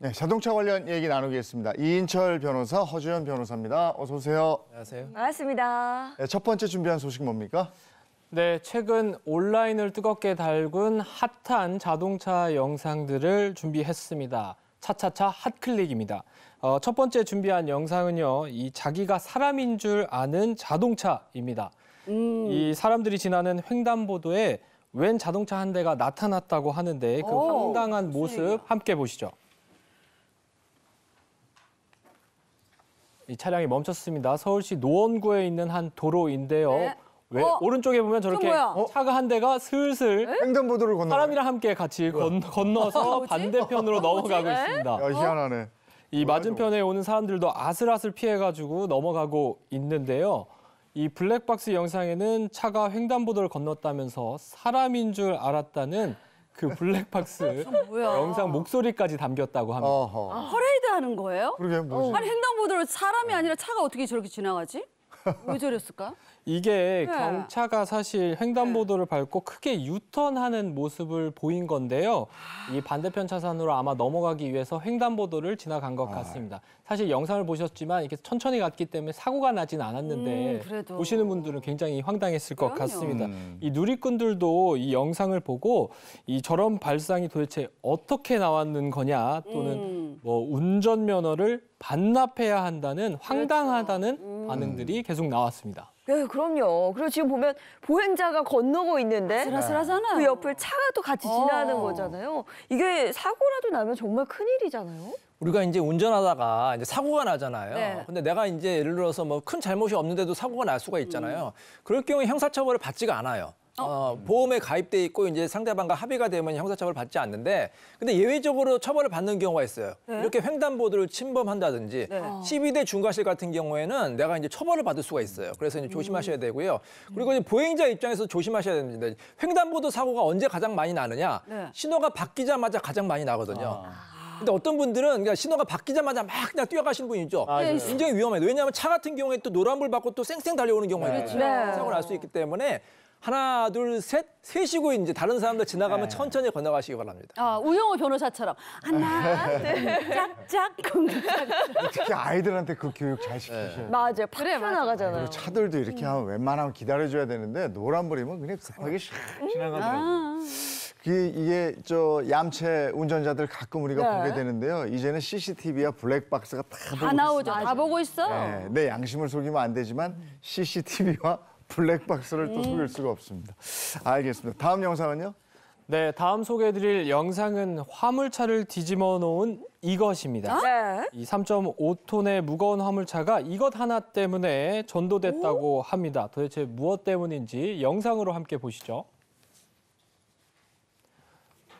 네, 자동차 관련 얘기 나누겠습니다. 이인철 변호사, 허주현 변호사입니다. 어서 오세요. 안녕하세요. 반갑습니다. 네, 첫 번째 준비한 소식 뭡니까? 네, 최근 온라인을 뜨겁게 달군 핫한 자동차 영상들을 준비했습니다. 차차차 핫클릭입니다. 어, 첫 번째 준비한 영상은요, 이 자기가 사람인 줄 아는 자동차입니다. 음. 이 사람들이 지나는 횡단보도에 웬 자동차 한 대가 나타났다고 하는데 그 황당한 모습 함께 보시죠. 이 차량이 멈췄습니다. 서울시 노원구에 있는 한 도로인데요. 네. 왜 어? 오른쪽에 보면 저렇게 어? 차가 한 대가 슬슬 네? 횡단보도를 건너 사람이랑 함께 같이 건, 건너서 어, 반대편으로 어, 넘어가고 있습니다. 야, 희한하네. 이 맞은편에 오는 사람들도 아슬아슬 피해가지고 넘어가고 있는데요. 이 블랙박스 영상에는 차가 횡단보도를 건넜다면서 사람인 줄 알았다는 그 블랙박스 아, 영상 목소리까지 담겼다고 합니다. 어허. 아, 퍼레이드 하는 거예요? 그러게 뭐지? 어, 아니 횡단보도로 사람이 아니라 차가 어떻게 저렇게 지나가지? 왜 저랬을까? 이게 네. 경차가 사실 횡단보도를 네. 밟고 크게 유턴하는 모습을 보인 건데요. 이 반대편 차선으로 아마 넘어가기 위해서 횡단보도를 지나간 것 아. 같습니다. 사실 영상을 보셨지만 이렇게 천천히 갔기 때문에 사고가 나진 않았는데 음, 보시는 분들은 굉장히 황당했을 그럼요. 것 같습니다. 음. 이 누리꾼들도 이 영상을 보고 이 저런 발상이 도대체 어떻게 나왔는 거냐 또는 음. 뭐 운전면허를 반납해야 한다는 그렇죠. 황당하다는 그렇죠. 반응들이 계속 나왔습니다. 예, 그럼요. 그리고 지금 보면 보행자가 건너고 있는데 아슬아슬하잖아요. 그 옆을 차가 또 같이 어. 지나는 어. 거잖아요. 이게 사고라도 나면 정말 큰일이잖아요. 우리가 이제 운전하다가 이제 사고가 나잖아요. 네. 근데 내가 이제 예를 들어서 뭐 큰 잘못이 없는데도 사고가 날 수가 있잖아요. 음. 그럴 경우에 형사처벌을 받지가 않아요. 어? 어, 보험에 가입돼 있고 이제 상대방과 합의가 되면 형사처벌 받지 않는데 근데 예외적으로 처벌을 받는 경우가 있어요. 네? 이렇게 횡단보도를 침범한다든지 네. 12대 어. 중과실 같은 경우에는 내가 이제 처벌을 받을 수가 있어요. 그래서 이제 조심하셔야 음. 되고요. 그리고 음. 이제 보행자 입장에서 조심하셔야 됩니다. 횡단보도 사고가 언제 가장 많이 나느냐? 네. 신호가 바뀌자마자 가장 많이 나거든요. 아. 근데 어떤 분들은 그러 신호가 바뀌자마자 막 그냥 뛰어가시는 분 있죠. 아, 네. 굉장히 위험해요. 왜냐하면 차 같은 경우에 또 노란불 받고 또 쌩쌩 달려오는 경우가 네. 있거든요. 네. 사고를 날수 있기 때문에 하나, 둘, 셋, 셋이고 이제 다른 사람들 지나가면 네. 천천히 건너가시기 바랍니다. 아, 우영호 변호사처럼 하나, 짝짝 네. 특히 아이들한테 그 교육 잘시키셔 맞아요. 그래, 나가잖아요. 차들도 이렇게 음. 하면 웬만하면 기다려줘야 되는데 노란불이면 그냥 급하게 음. 지나가더라고요. 이 아. 그 이게 저 얌체 운전자들 가끔 우리가 네. 보게 되는데요. 이제는 CCTV와 블랙박스가 다, 다 보고 나오죠. 있습니다 보고 있어. 네, 내 양심을 속이면 안 되지만 CCTV와 블랙박스를 또 속일 음. 수가 없습니다. 알겠습니다. 다음 영상은요? 네, 다음 소개해드릴 영상은 화물차를 뒤집어 놓은 이것입니다. 아? 네. 이 3.5톤의 무거운 화물차가 이것 하나 때문에 전도됐다고 합니다. 도대체 무엇 때문인지 영상으로 함께 보시죠.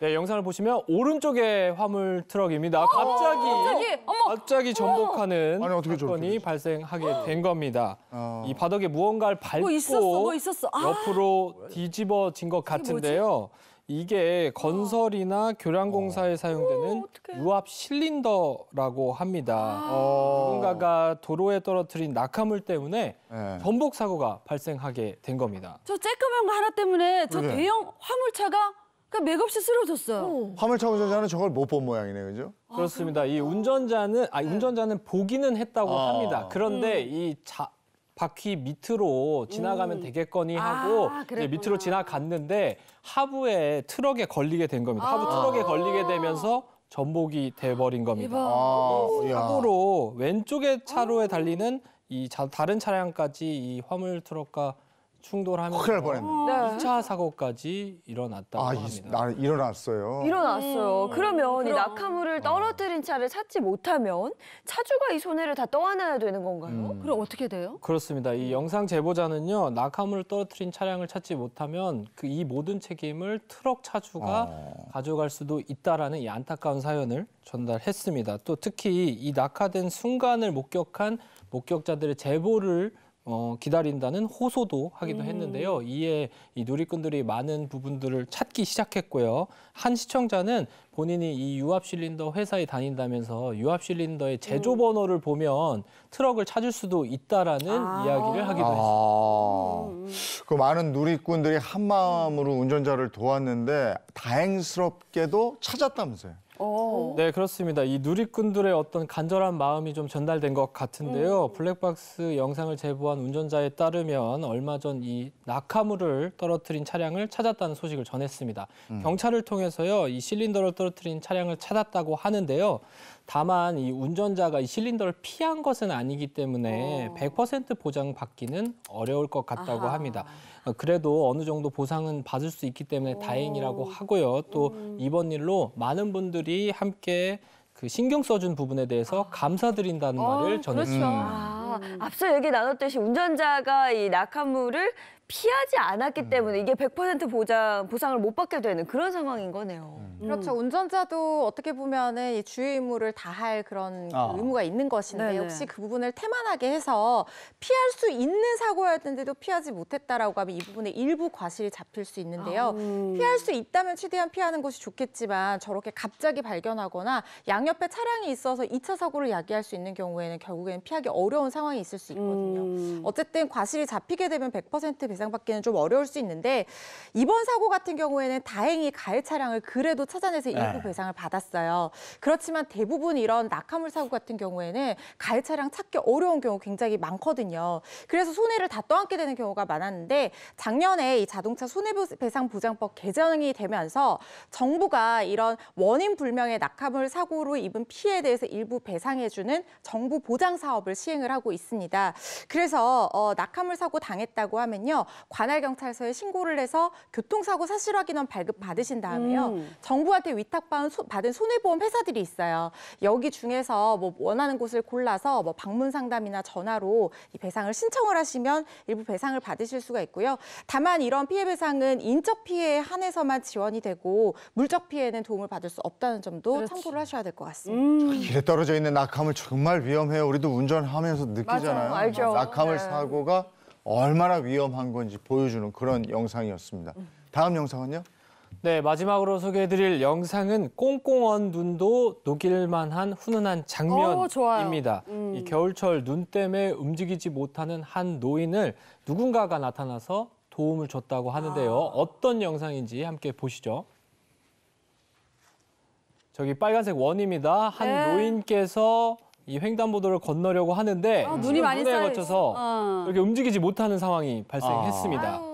네, 영상을 보시면 오른쪽에 화물 트럭입니다. 어, 어, 어, 갑자기 갑자기, 어머! 갑자기 전복하는 아니, 어떻게 사건이 됐지? 발생하게 된 겁니다. 아. 이 바닥에 무언가를 뭐 밟고 뭐 있었어, 뭐 있었어. 아. 옆으로 뒤집어진 것 같은데요. 이게 건설이나 교량 공사에 사용되는 어 유압 실린더라고 합니다. 아. 누군가가 도로에 떨어뜨린 낙하물 때문에 네. 전복 사고가 발생하게 된 겁니다. 저 쬐끄만 거 하나 때문에 저 네. 대형 화물차가 그러니까 맥없이 쓰러졌어요. 어. 화물 차고 저자는 저걸 못 본 모양이네, 그죠? 아, 그렇습니다. 그렇구나. 이 운전자는 아 운전자는 보기는 했다고 아. 합니다. 그런데 음. 이 자, 바퀴 밑으로 지나가면 음. 되겠거니 아, 하고 아, 이제 밑으로 지나갔는데 하부에 트럭에 걸리게 된 겁니다. 아. 하부 트럭에 걸리게 되면서 전복이 돼버린 겁니다. 아, 사고로 왼쪽의 차로에 아. 달리는 이 자, 다른 차량까지 이 화물 트럭과 충돌하면서 큰 2차 아, 사고까지 일어났다고 아, 이- 합니다. 나 일어났어요. 일어났어요. 음. 그러면 이 낙하물을 아. 떨어뜨린 차를 찾지 못하면 차주가 이 손해를 다 떠안아야 되는 건가요? 음. 그럼 어떻게 돼요? 그렇습니다. 이 영상 제보자는요 낙하물을 떨어뜨린 차량을 찾지 못하면 그 이 모든 책임을 트럭 차주가 어. 가져갈 수도 있다라는 이 안타까운 사연을 전달했습니다. 또 특히 이 낙하된 순간을 목격한 목격자들의 제보를 어, 기다린다는 호소도 하기도 음. 했는데요. 이에 이 누리꾼들이 많은 부분들을 찾기 시작했고요. 한 시청자는 본인이 이 유압 실린더 회사에 다닌다면서 유압 실린더의 음. 제조 번호를 보면 트럭을 찾을 수도 있다라는 아. 이야기를 하기도 아. 했습니다. 그 많은 누리꾼들이 한 마음으로 운전자를 도왔는데 다행스럽게도 찾았다면서요. 오. 네, 그렇습니다. 이 누리꾼들의 어떤 간절한 마음이 좀 전달된 것 같은데요. 음. 블랙박스 영상을 제보한 운전자에 따르면 얼마 전 이 낙하물을 떨어뜨린 차량을 찾았다는 소식을 전했습니다. 음. 경찰을 통해서요, 이 실린더를 떨어뜨린 차량을 찾았다고 하는데요. 다만 이 운전자가 이 실린더를 피한 것은 아니기 때문에 오. 100% 보장받기는 어려울 것 같다고 아하. 합니다. 어, 그래도 어느 정도 보상은 받을 수 있기 때문에 오. 다행이라고 하고요. 또 음. 이번 일로 많은 분들이 함께 그 신경 써준 부분에 대해서 아. 감사드린다는 어, 말을 전했습니다. 그렇죠. 음. 아. 음. 앞서 얘기 나눴듯이 운전자가 이 낙하물을 피하지 않았기 음. 때문에 이게 100% 보장 보상을 못 받게 되는 그런 상황인 거네요. 음. 음. 그렇죠. 운전자도 어떻게 보면은 이 주의 의무를 다할 그런 아. 의무가 있는 것인데 네네. 역시 그 부분을 태만하게 해서 피할 수 있는 사고였는데도 피하지 못했다라고 하면 이 부분에 일부 과실이 잡힐 수 있는데요. 아, 음. 피할 수 있다면 최대한 피하는 것이 좋겠지만 저렇게 갑자기 발견하거나 양옆에 차량이 있어서 2차 사고를 야기할 수 있는 경우에는 결국에는 피하기 어려운 상황. 상황이 있을 수 있거든요. 음. 어쨌든 과실이 잡히게 되면 100% 배상받기는 좀 어려울 수 있는데 이번 사고 같은 경우에는 다행히 가해 차량을 그래도 찾아내서 일부 네. 배상을 받았어요. 그렇지만 대부분 이런 낙하물 사고 같은 경우에는 가해 차량 찾기 어려운 경우 굉장히 많거든요. 그래서 손해를 다 떠안게 되는 경우가 많았는데 작년에 이 자동차 손해배상보장법 개정이 되면서 정부가 이런 원인 불명의 낙하물 사고로 입은 피해에 대해서 일부 배상해주는 정부 보장 사업을 시행을 하고 있습니다. 있습니다. 그래서 어, 낙하물 사고 당했다고 하면요. 관할 경찰서에 신고를 해서 교통사고 사실 확인원 발급 받으신 다음에요. 음. 정부한테 위탁받은 손해보험 회사들이 있어요. 여기 중에서 뭐 원하는 곳을 골라서 뭐 방문 상담이나 전화로 이 배상을 신청을 하시면 일부 배상을 받으실 수가 있고요. 다만 이런 피해 배상은 인적 피해에 한해서만 지원이 되고 물적 피해는 도움을 받을 수 없다는 점도 그렇지. 참고를 하셔야 될 것 같습니다. 음. 길에 떨어져 있는 낙하물 정말 위험해요. 우리도 운전하면서 느, 끼 느끼잖아요. 알죠. 낙하물 네. 사고가 얼마나 위험한 건지 보여주는 그런 영상이었습니다. 다음 영상은요? 네, 마지막으로 소개해드릴 영상은 꽁꽁언 눈도 녹일만한 훈훈한 장면입니다. 오, 어, 음. 이 겨울철 눈 때문에 움직이지 못하는 한 노인을 누군가가 나타나서 도움을 줬다고 하는데요. 아. 어떤 영상인지 함께 보시죠. 저기 빨간색 원입니다. 한 네. 노인께서 이 횡단보도를 건너려고 하는데 아, 눈이 많이 눈에 쌓여 거쳐서 어. 이렇게 움직이지 못하는 상황이 발생했습니다. 아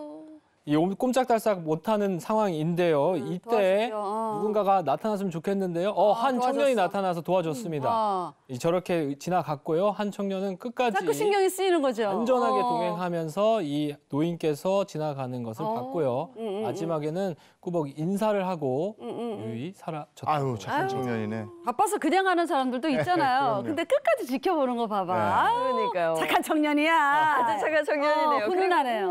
이 꼼짝달싹 못하는 상황인데요. 음, 이때 어. 누군가가 나타났으면 좋겠는데요. 어, 아, 한 도와줬어. 청년이 나타나서 도와줬습니다. 음, 아. 저렇게 지나갔고요. 한 청년은 끝까지 신경이 쓰이는 거죠. 안전하게 어. 동행하면서 이 노인께서 지나가는 것을 어. 봤고요. 음, 음, 음. 마지막에는 꾸벅 인사를 하고 음, 유유히 사라졌다. 아유, 착한 청년이네. 바빠서 그냥 가는 사람들도 네, 있잖아요. 근데 끝까지 지켜보는 거 봐봐. 네. 아유, 그러니까요. 착한 청년이야. 아, 아주 착한 어, 청년이네요. 훈훈하네요.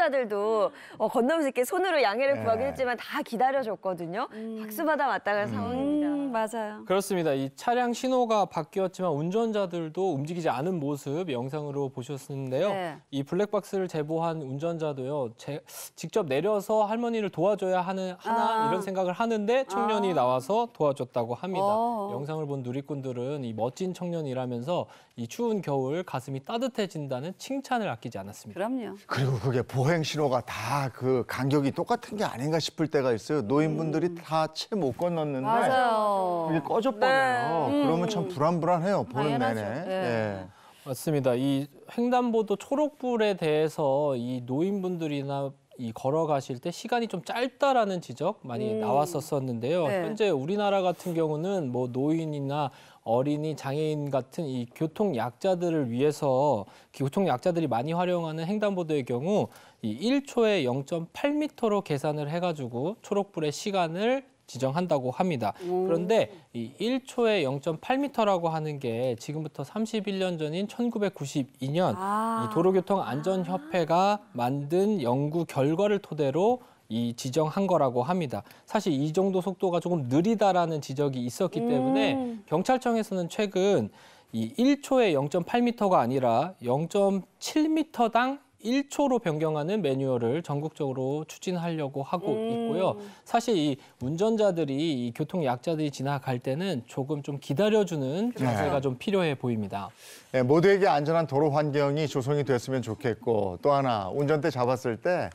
수도자들도 어, 건너면서 이렇게 손으로 양해를 구하긴 네. 했지만 다 기다려줬거든요. 음. 박수받아 마땅한 상황입니 맞아요. 그렇습니다. 이 차량 신호가 바뀌었지만 운전자들도 움직이지 않은 모습 영상으로 보셨는데요. 네. 이 블랙박스를 제보한 운전자도요. 제, 직접 내려서 할머니를 도와줘야 하는 하나 아. 이런 생각을 하는데 청년이 아. 나와서 도와줬다고 합니다. 어. 영상을 본 누리꾼들은 이 멋진 청년이라면서 이 추운 겨울 가슴이 따뜻해진다는 칭찬을 아끼지 않았습니다. 그럼요. 그리고 그게 보행 신호가 다 그 간격이 똑같은 게 아닌가 싶을 때가 있어요. 노인분들이 음. 다채 못 건넜는데 맞아요. 그게 꺼졌잖아요. 네. 네. 음. 그러면 참 불안불안해요. 보는 내내. 당연하죠. 네. 예. 맞습니다. 이 횡단보도 초록불에 대해서 이 노인분들이나 이 걸어가실 때 시간이 좀 짧다라는 지적 많이 음. 나왔었었는데요. 네. 현재 우리나라 같은 경우는 뭐 노인이나 어린이, 장애인 같은 이 교통 약자들을 위해서 교통 약자들이 많이 활용하는 횡단보도의 경우 이 1초에 0.8m로 계산을 해가지고 초록불의 시간을 지정한다고 합니다. 오. 그런데 이 1초에 0.8m라고 하는 게 지금부터 31년 전인 1992년 아. 이 도로교통안전협회가 아. 만든 연구 결과를 토대로 이 지정한 거라고 합니다. 사실 이 정도 속도가 조금 느리다라는 지적이 있었기 음. 때문에 경찰청에서는 최근 이 1초에 0.8m가 아니라 0.7m당 일초로 변경하는 매뉴얼을 전국적으로 추진하려고 하고 음. 있고요. 사실 이 운전자들이 이 교통 약자들이 지나갈 때는 조금 좀 기다려주는 그렇죠. 자세가 네. 좀 필요해 보입니다. 네, 모두에게 안전한 도로 환경이 조성이 됐으면 좋겠고 또 하나 운전대 잡았을 때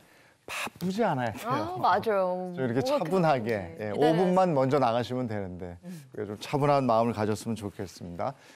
바쁘지 않아야 돼요. 아, 맞아요. 이렇게 차분하게 예, 5분만 먼저 나가시면 되는데 음. 좀 차분한 마음을 가졌으면 좋겠습니다.